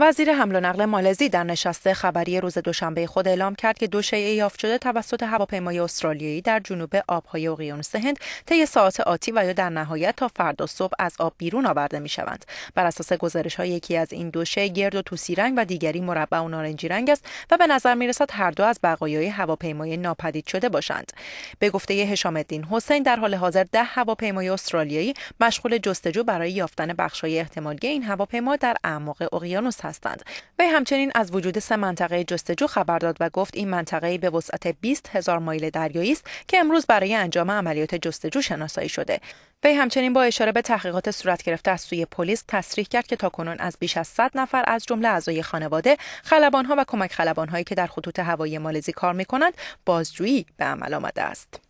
وزیر حمل و نقل مالزی در نشست خبری روز دوشنبه خود اعلام کرد که دو شیء یافت شده توسط هواپیمای استرالیایی در جنوب آبهای اقیانوس هند طی ساعات آتی و یا در نهایت تا فردا صبح از آب بیرون آورده می شوند بر اساس گزارش های یکی از این دو شیء گرد و توسی رنگ و دیگری مربع و نارنجی رنگ است و به نظر می رسد هر دو از بقایای هواپیمای ناپدید شده باشند به گفته هشام الدین حسین در حال حاضر ده هواپیمای استرالیایی مشغول جستجو برای یافتن بخشهای احتمالی این هواپیما در اعماق اقیانوس هستند وی همچنین از وجود سه منطقه جستجو خبر داد و گفت این منطقه به وسعت 20 هزار مایل دریایی است که امروز برای انجام عملیات جستجو شناسایی شده وی همچنین با اشاره به تحقیقات صورت گرفته از سوی پلیس تصریح کرد که تاکنون از بیش از 100 نفر از جمله اعضای خانواده، خلبانها و کمک خلبانهایی که در خطوط هوایی مالزی کار می‌کنند، بازجویی به عمل آمده است.